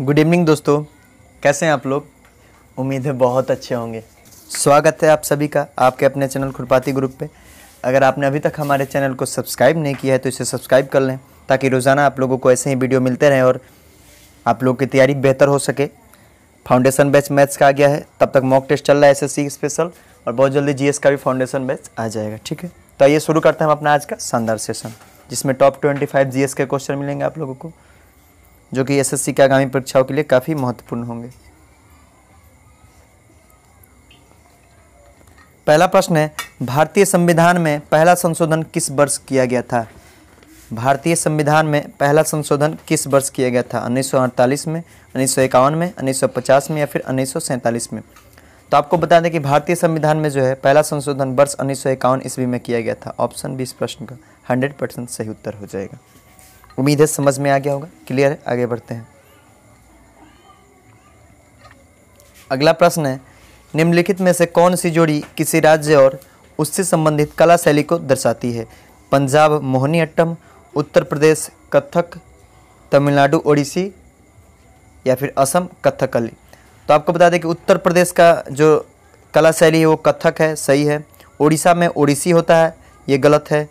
good evening दोस्तों कैसे हैं आप लोग उम्मीद है बहुत अच्छे होंगे स्वागत है आप सभी का आपके अपने चैनल खुरपाती ग्रुप पे अगर आपने अभी तक हमारे चैनल को सब्सक्राइब नहीं किया है तो इसे सब्सक्राइब कर लें ताकि रोज़ाना आप लोगों को ऐसे ही वीडियो मिलते रहें और आप लोगों की तैयारी बेहतर हो सके फाउंडेशन बैच मैथ्स का आ गया है तब तक मॉक टेस्ट चल रहा है एस स्पेशल और बहुत जल्दी जी का भी फाउंडेशन बैच आ जाएगा ठीक है तो आइए शुरू करते हैं हम अपना आज का शानदार सेशन जिसमें टॉप ट्वेंटी फाइव के क्वेश्चन मिलेंगे आप लोगों को जो कि एसएससी के आगामी परीक्षाओं के लिए काफ़ी महत्वपूर्ण होंगे पहला प्रश्न है भारतीय संविधान में पहला संशोधन किस वर्ष किया गया था भारतीय संविधान में पहला संशोधन किस वर्ष किया गया था उन्नीस में उन्नीस में उन्नीस में या फिर उन्नीस में तो आपको बता दें कि भारतीय संविधान में जो है पहला संशोधन वर्ष उन्नीस ईस्वी में किया गया था ऑप्शन बी इस प्रश्न का हंड्रेड परसेंट सही उत्तर हो जाएगा उम्मीद है समझ में आ गया होगा क्लियर है आगे बढ़ते हैं अगला प्रश्न है निम्नलिखित में से कौन सी जोड़ी किसी राज्य और उससे संबंधित कला शैली को दर्शाती है पंजाब मोहनी अट्टम उत्तर प्रदेश कथक तमिलनाडु ओडिशी या फिर असम कथकली तो आपको बता दें कि उत्तर प्रदेश का जो कला शैली है वो कथक है सही है उड़ीसा में ओडिसी होता है ये गलत है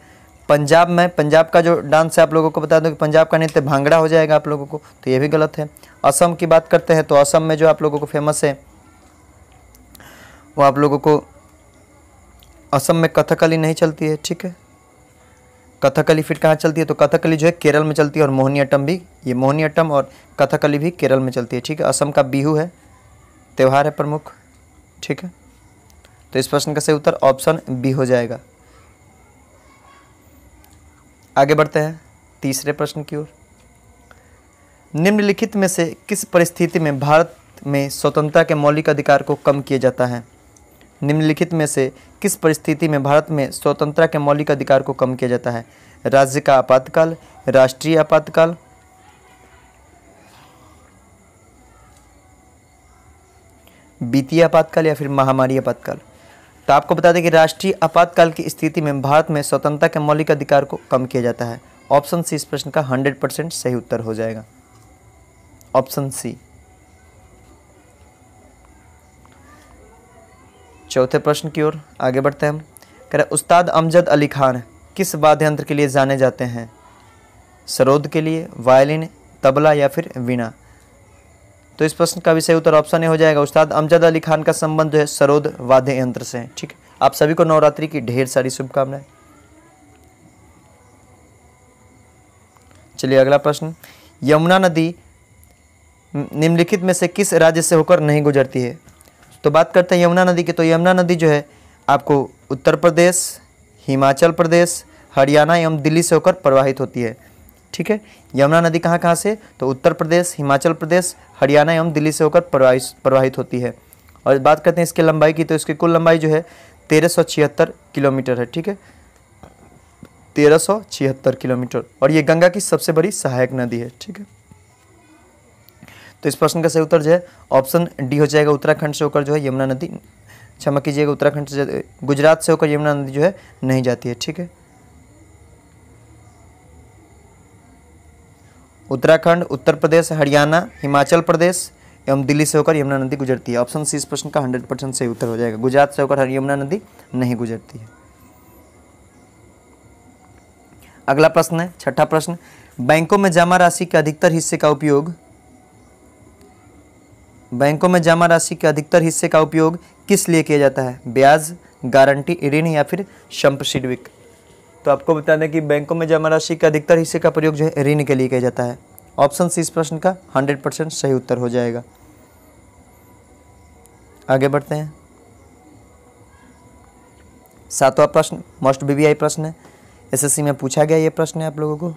पंजाब में पंजाब का जो डांस है आप लोगों को बता दूं कि पंजाब का नृत्य भांगड़ा हो जाएगा आप लोगों को तो ये भी गलत है असम की बात करते हैं तो असम में जो आप लोगों को फेमस है वो आप लोगों को असम में कथकली नहीं चलती है ठीक है कथकली फिर कहाँ चलती है तो कथकली जो है केरल में चलती है और मोहनीअटम भी ये मोहनीअटम और कथकली भी केरल में चलती है ठीक है असम का बिहू है त्यौहार है प्रमुख ठीक है तो इस प्रश्न का सही उत्तर ऑप्शन बी हो जाएगा आगे बढ़ते हैं तीसरे प्रश्न की ओर निम्नलिखित में से किस परिस्थिति में भारत में स्वतंत्रता के मौलिक अधिकार को कम किया जाता है निम्नलिखित में से किस परिस्थिति में भारत में स्वतंत्रता के मौलिक अधिकार को कम किया जाता है राज्य का आपातकाल राष्ट्रीय आपातकाल वित्तीय आपातकाल या फिर महामारी आपातकाल तो आपको बता दें कि राष्ट्रीय आपातकाल की स्थिति में भारत में स्वतंत्रता के मौलिक अधिकार को कम किया जाता है ऑप्शन सी इस प्रश्न का हंड्रेड परसेंट सही उत्तर हो जाएगा ऑप्शन सी चौथे प्रश्न की ओर आगे बढ़ते हैं हम कह रहे उस्ताद अमजद अली खान किस वाद्य यंत्र के लिए जाने जाते हैं सरोद के लिए वायलिन तबला या फिर वीणा तो इस प्रश्न का भी सही उत्तर ऑप्शन ए हो जाएगा उस्ताद अमजद अली खान का संबंध जो है सरोद वाद्य यंत्र से है ठीक है आप सभी को नवरात्रि की ढेर सारी शुभकामनाएं चलिए अगला प्रश्न यमुना नदी निम्नलिखित में से किस राज्य से होकर नहीं गुजरती है तो बात करते हैं यमुना नदी की तो यमुना नदी जो है आपको उत्तर प्रदेश हिमाचल प्रदेश हरियाणा एवं दिल्ली से होकर प्रवाहित होती है ठीक है यमुना नदी कहाँ कहाँ से तो उत्तर प्रदेश हिमाचल प्रदेश हरियाणा एवं दिल्ली से होकर प्रवाहित होती है और बात करते हैं इसके लंबाई की तो इसकी कुल लंबाई जो है तेरह किलोमीटर है ठीक है तेरह किलोमीटर और ये गंगा की सबसे बड़ी सहायक नदी है ठीक है तो इस प्रश्न का सही उत्तर जो है ऑप्शन डी हो जाएगा उत्तराखंड से होकर जो है यमुना नदी क्षमा कीजिएगा उत्तराखंड से गुजरात से होकर यमुना नदी जो है नहीं जाती है ठीक है उत्तराखंड उत्तर प्रदेश हरियाणा हिमाचल प्रदेश एवं दिल्ली से होकर यमुना नदी गुजरती है ऑप्शन सी इस प्रश्न का हंड्रेड परसेंट सही उत्तर हो जाएगा गुजरात से होकर यमुना नदी नहीं गुजरती है अगला प्रश्न है छठा प्रश्न बैंकों में जमा राशि के अधिकतर हिस्से का उपयोग बैंकों में जमा राशि के अधिकतर हिस्से का उपयोग किस लिए किया जाता है ब्याज गारंटी ऋण या फिर संपार्श्विक तो आपको बता दें कि बैंकों में जमा राशि के अधिकतर हिस्से का प्रयोग जो है ऋण के लिए किया जाता है ऑप्शन सी इस प्रश्न का हंड्रेड परसेंट सही उत्तर हो जाएगा आगे बढ़ते हैं सातवां प्रश्न मोस्ट बीबीआई प्रश्न है एसएससी में पूछा गया ये प्रश्न है आप लोगों को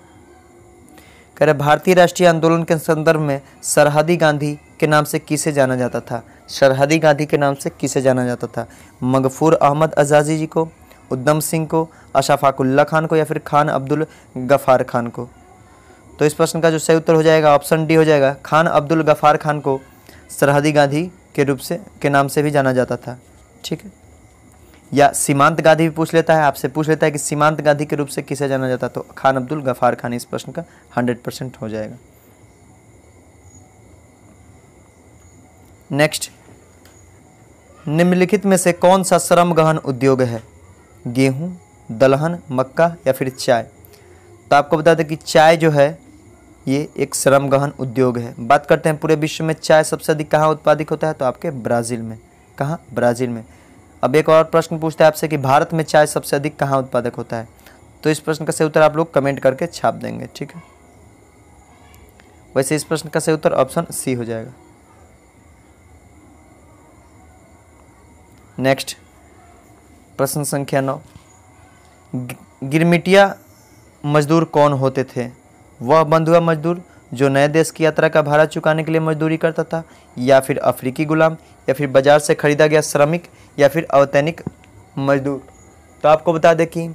कह रहे भारतीय राष्ट्रीय आंदोलन के संदर्भ में सरहदी गांधी के नाम से किसे जाना जाता था सरहदी गांधी के नाम से किसे जाना जाता था मगफूर अहमद अजाजी जी को उद्दम सिंह को अशाफाकुल्ला खान को या फिर खान अब्दुल गफ़ार खान को तो इस प्रश्न का जो सही उत्तर हो जाएगा ऑप्शन डी हो जाएगा खान अब्दुल गफ़ार खान को सरहदी गांधी के रूप से के नाम से भी जाना जाता था ठीक है या सीमांत गांधी भी पूछ लेता है आपसे पूछ लेता है कि सीमांत गांधी के रूप से किसे जाना जाता तो खान अब्दुल गफ़ार खान इस प्रश्न का हंड्रेड परसेंट हो जाएगा नेक्स्ट निम्नलिखित में से कौन सा श्रम गहन उद्योग है गेहूँ दलहन मक्का या फिर चाय तो आपको बता दें कि चाय जो है ये एक श्रम गहन उद्योग है बात करते हैं पूरे विश्व में चाय सबसे अधिक कहाँ उत्पादित होता है तो आपके ब्राज़ील में कहाँ ब्राज़ील में अब एक और प्रश्न पूछता है आपसे कि भारत में चाय सबसे अधिक कहाँ उत्पादक होता है तो इस प्रश्न का सही उत्तर आप लोग कमेंट करके छाप देंगे ठीक है वैसे इस प्रश्न का सही उत्तर ऑप्शन सी हो जाएगा नेक्स्ट प्रश्न संख्या नौ गिरमिटिया मजदूर कौन होते थे वह बंधुआ मजदूर जो नए देश की यात्रा का भाड़ा चुकाने के लिए मजदूरी करता था या फिर अफ्रीकी गुलाम या फिर बाजार से खरीदा गया श्रमिक या फिर अवतैनिक मजदूर तो आपको बता दें कि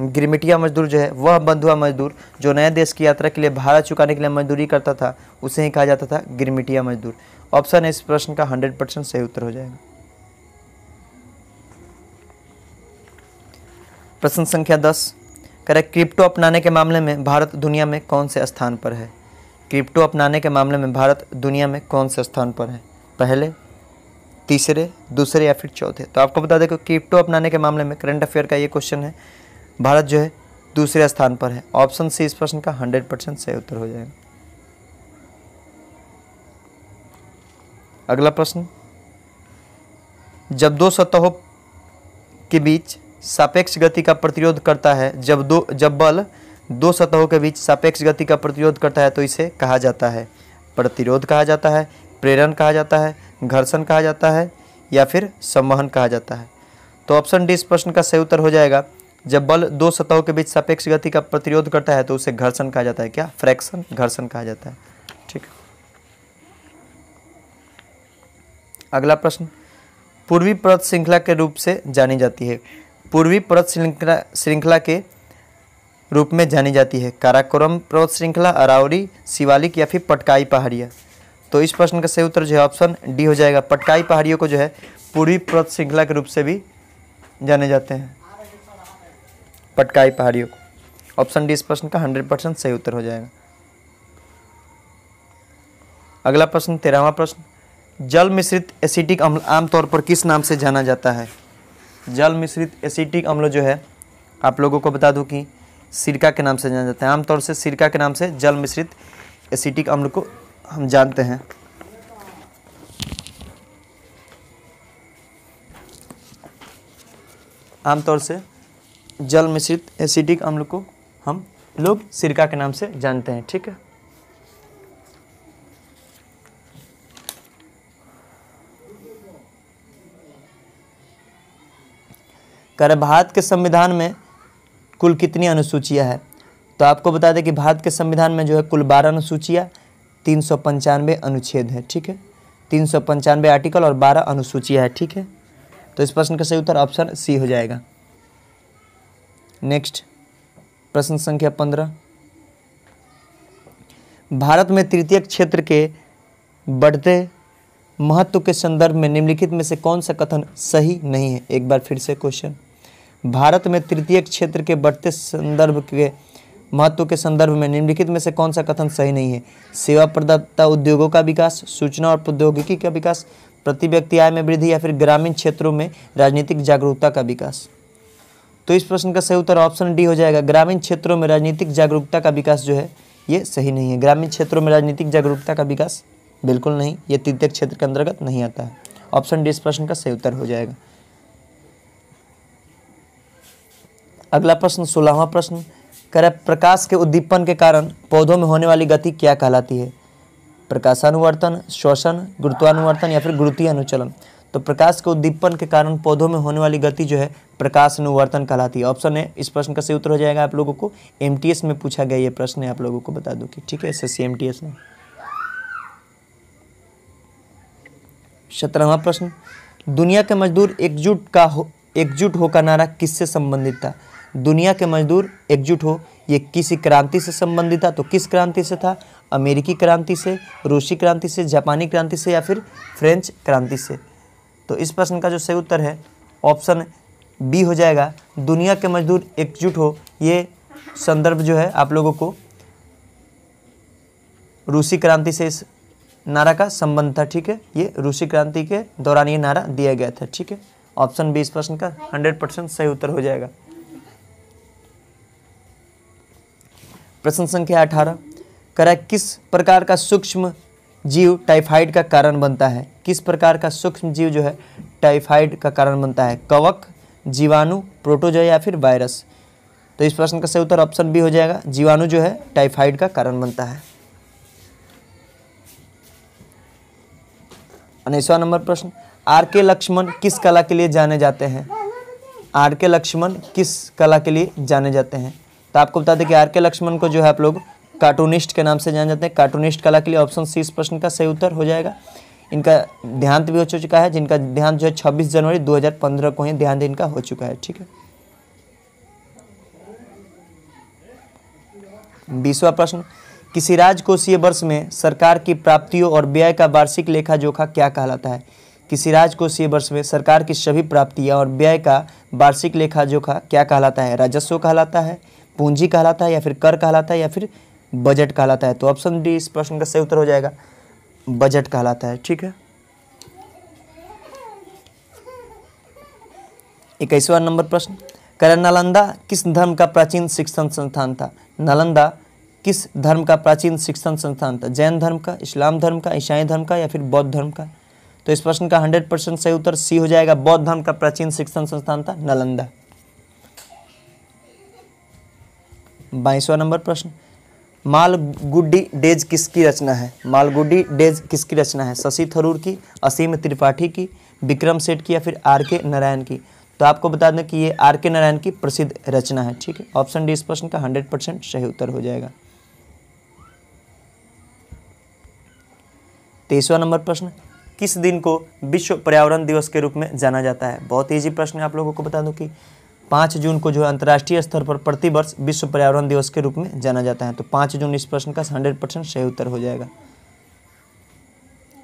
गिरमिटिया मजदूर जो है वह बंधुआ मजदूर जो नए देश की यात्रा के लिए भाड़ा चुकाने के लिए मजदूरी करता था उसे ही कहा जाता था गिरमिटिया मजदूर ऑप्शन इस प्रश्न का हंड्रेड परसेंट सही उत्तर हो जाएगा प्रश्न संख्या दस करें क्रिप्टो अपनाने के मामले में भारत दुनिया में कौन से स्थान पर है क्रिप्टो अपनाने के मामले में भारत दुनिया में कौन से स्थान पर है पहले तीसरे दूसरे या फिर चौथे तो आपको बता दें कि क्रिप्टो अपनाने के मामले में करंट अफेयर का ये क्वेश्चन है भारत जो है दूसरे स्थान पर है ऑप्शन सी इस प्रश्न का हंड्रेड परसेंट सही उत्तर हो जाएगा अगला प्रश्न जब दो सतहों के बीच सापेक्ष गति का प्रतिरोध करता है जब दो जब बल दो सतहों के बीच सापेक्ष गति का प्रतिरोध करता है तो इसे कहा जाता है प्रतिरोध कहा जाता है प्रेरण कहा जाता है घर्षण कहा जाता है या फिर संवहन कहा जाता है तो ऑप्शन डी इस प्रश्न का सही उत्तर हो जाएगा जब बल दो सतहों के बीच सापेक्ष गति का प्रतिरोध करता है तो उसे घर्षण कहा जाता है क्या फ्रैक्शन घर्षण कहा जाता है ठीक अगला प्रश्न पूर्वी परत श्रृंखला के रूप से जानी जाती है पूर्वी पर्वत श्रृंखला श्रृंखला के रूप में जानी जाती है काराकोरम पर्वत श्रृंखला अरावरी शिवालिक या फिर पटकाई पहाड़ियाँ तो इस प्रश्न का सही उत्तर जो है ऑप्शन डी हो जाएगा पटकाई पहाड़ियों को जो है पूर्वी पर्वत श्रृंखला के रूप से भी जाने जाते हैं पटकाई पहाड़ियों को ऑप्शन डी इस प्रश्न का हंड्रेड परसेंट सही उत्तर हो जाएगा अगला प्रश्न तेरहवा प्रश्न जल मिश्रित एसिटिक अम्ल आमतौर पर किस नाम से जाना जाता है जल मिश्रित एसिटिक अम्ल जो है आप लोगों को बता दूं कि सिरका के नाम से जाना जाता है आमतौर से सिरका के नाम से जल मिश्रित एसिटिक अम्ल को हम जानते हैं आमतौर से जल मिश्रित एसिडिक अम्ल को हम लोग सिरका के नाम से जानते हैं ठीक है कह रहे भारत के संविधान में कुल कितनी अनुसूचियाँ हैं तो आपको बता दें कि भारत के संविधान में जो है कुल बारह अनुसूचियाँ तीन सौ पंचानवे अनुच्छेद है ठीक है तीन सौ पंचानवे आर्टिकल और बारह अनुसूचियाँ हैं ठीक है तो इस प्रश्न का सही उत्तर ऑप्शन सी हो जाएगा नेक्स्ट प्रश्न संख्या पंद्रह भारत में तृतीय क्षेत्र के बढ़ते महत्व के संदर्भ में निम्नलिखित में से कौन सा कथन सही नहीं है एक बार फिर से क्वेश्चन भारत में तृतीय क्षेत्र के बढ़ते संदर्भ के महत्व के संदर्भ में निम्नलिखित में से कौन सा कथन सही नहीं है सेवा प्रदाता उद्योगों का विकास सूचना और प्रौद्योगिकी का विकास प्रति व्यक्ति आय में वृद्धि या फिर ग्रामीण क्षेत्रों में राजनीतिक जागरूकता का विकास तो इस प्रश्न का सही उत्तर ऑप्शन डी हो जाएगा ग्रामीण क्षेत्रों में राजनीतिक जागरूकता का विकास जो है ये सही नहीं है ग्रामीण क्षेत्रों में राजनीतिक जागरूकता का विकास बिल्कुल नहीं ये तृतीय क्षेत्र के अंतर्गत नहीं आता है ऑप्शन डी इस प्रश्न का सही उत्तर हो जाएगा अगला प्रश्न सोलहवा प्रश्न करे प्रकाश के उद्दीपन के कारण पौधों में होने वाली गति क्या कहलाती है प्रकाशानुवर्तन श्वसन गुरुत्वानुवर्तन या फिर गुरुतीय अनुचलन तो प्रकाश के उद्दीपन के कारण पौधों में होने वाली गति जो है प्रकाश अनुवर्तन कहलाती है ऑप्शन है इस प्रश्न का सही उत्तर हो जाएगा आप लोगों को एमटीएस में पूछा गया ये प्रश्न है आप लोगों को बता दूं कि ठीक है एस एस में सत्रहवा प्रश्न दुनिया के मजदूर एकजुट का हो एकजुट हो का नारा किससे संबंधित था दुनिया के मजदूर एकजुट हो ये किसी क्रांति से संबंधित था तो किस क्रांति से था अमेरिकी क्रांति से रूसी क्रांति से जापानी क्रांति से या फिर फ्रेंच क्रांति से तो इस प्रश्न का जो सही उत्तर है ऑप्शन बी हो जाएगा दुनिया के मजदूर एकजुट हो ये संदर्भ जो है आप लोगों को रूसी क्रांति से इस नारा का संबंध था ठीक है ये रूसी क्रांति के दौरान ये नारा दिया गया था ठीक है ऑप्शन बी इस प्रश्न का हंड्रेड परसेंट सही उत्तर हो जाएगा प्रश्न संख्या अठारह करा किस प्रकार का सूक्ष्म जीव टाइफाइड का कारण बनता है किस प्रकार का सूक्ष्म जीव जो है टाइफाइड का कारण बनता है कवक जीवाणु प्रोटोजो या फिर वायरस तो इस प्रश्न का सही उत्तर ऑप्शन बी हो जाएगा जीवाणु जो है टाइफाइड का कारण बनता है उन्नीसवा नंबर प्रश्न आर के लक्ष्मण किस कला के लिए जाने जाते हैं आर के लक्ष्मण किस कला के लिए जाने जाते हैं तो आपको बता दें कि आर के लक्ष्मण को जो है आप लोग कार्टूनिस्ट के नाम से जाने जाते हैं कार्टूनिस्ट कला के लिए ऑप्शन सी इस प्रश्न का सही उत्तर हो जाएगा इनका देहांत भी हो चुका है जिनका ध्यान जो है छब्बीस जनवरी दो को ही ध्यान इनका हो चुका है ठीक है बीसवा प्रश्न किसी राजकोषीय वर्ष में सरकार की प्राप्तियों और व्यय का वार्षिक लेखा जोखा क्या कहलाता है किसी राजकोषीय वर्ष में सरकार की सभी प्राप्तियां और व्यय का वार्षिक लेखा जोखा क्या कहलाता है राजस्व कहलाता है पूंजी कहलाता है या फिर कर कहलाता है या फिर बजट कहलाता है तो ऑप्शन डी इस प्रश्न का सही उत्तर हो जाएगा बजट कहलाता है ठीक है इक्कीसवा नंबर प्रश्न कर नालंदा किस धर्म का प्राचीन शिक्षण संस्थान था नालंदा किस धर्म का प्राचीन शिक्षण संस्थान था जैन धर्म का इस्लाम धर्म का ईसाई धर्म का या फिर बौद्ध धर्म का तो इस प्रश्न का हंड्रेड परसेंट सही उत्तर सी हो जाएगा बौद्ध धर्म का प्राचीन शिक्षण संस्थान था नालंदा बाईसवा नंबर प्रश्न मालगुडी डेज किसकी रचना है मालगुडी डेज किसकी रचना है शशि थरूर की असीम त्रिपाठी की विक्रम सेठ की या फिर आर के नारायण की तो आपको बता दें कि ये आर के नारायण की प्रसिद्ध रचना है ठीक है ऑप्शन डी इस प्रश्न का हंड्रेड परसेंट सही उत्तर हो जाएगा तेईसवा नंबर प्रश्न किस दिन को विश्व पर्यावरण दिवस के रूप में जाना जाता है बहुत ईजी प्रश्न है आप लोगों को बता दूं कि पाँच जून को जो है अंतर्राष्ट्रीय स्तर पर प्रतिवर्ष विश्व पर्यावरण दिवस के रूप में जाना जाता है तो पाँच जून इस प्रश्न का हंड्रेड परसेंट सही उत्तर हो जाएगा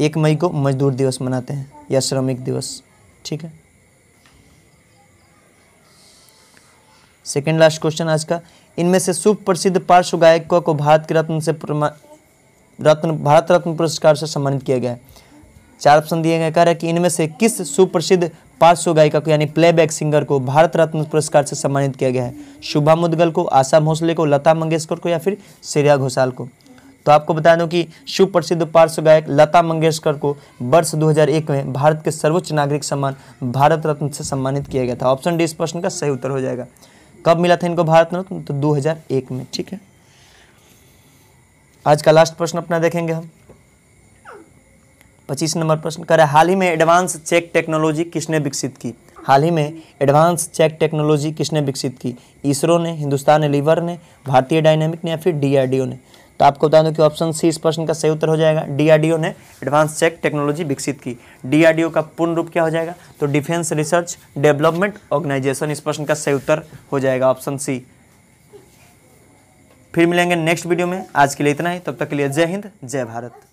एक मई को मजदूर दिवस मनाते हैं या श्रमिक दिवस ठीक है सेकेंड लास्ट क्वेश्चन आज का इनमें से सुप्रसिद्ध पार्श्व गायक को भारत के रत्न से रत्न भारत रत्न पुरस्कार से सम्मानित किया गया है चार ऑप्शन दिए गए कह रहे हैं कि इनमें से किस सुप्रसिद्ध पार्श्व गायिका को यानी प्लेबैक सिंगर को भारत रत्न पुरस्कार से सम्मानित किया गया है शुभा मुदगल को आशा भोसले को लता मंगेशकर को या फिर श्रेया घोषाल को तो आपको बता दूं कि सुप्रसिद्ध पार्श्व गायक लता मंगेशकर को वर्ष 2001 में भारत के सर्वोच्च नागरिक सम्मान भारत रत्न से सम्मानित किया गया था ऑप्शन डी इस प्रश्न का सही उत्तर हो जाएगा कब मिला था इनको भारत रत्न तो दो में ठीक है आज का लास्ट प्रश्न अपना देखेंगे हम पच्चीस नंबर प्रश्न करें हाल ही में एडवांस चेक टेक्नोलॉजी किसने विकसित की हाल ही में एडवांस चेक टेक्नोलॉजी किसने विकसित की इसरो ने हिंदुस्तान लीवर ने भारतीय डायनेमिक ने या फिर डीआरडीओ ने तो आपको बता दूं कि ऑप्शन सी इस प्रश्न का सही उत्तर हो जाएगा डीआरडीओ ने एडवांस चेक टेक्नोलॉजी विकसित की डीआरडीओ का पूर्ण रूप क्या हो जाएगा तो डिफेंस रिसर्च डेवलपमेंट ऑर्गेनाइजेशन इस प्रश्न का सही उत्तर हो जाएगा ऑप्शन सी फिर मिलेंगे नेक्स्ट वीडियो में आज के लिए इतना ही तब तक के लिए जय हिंद जय भारत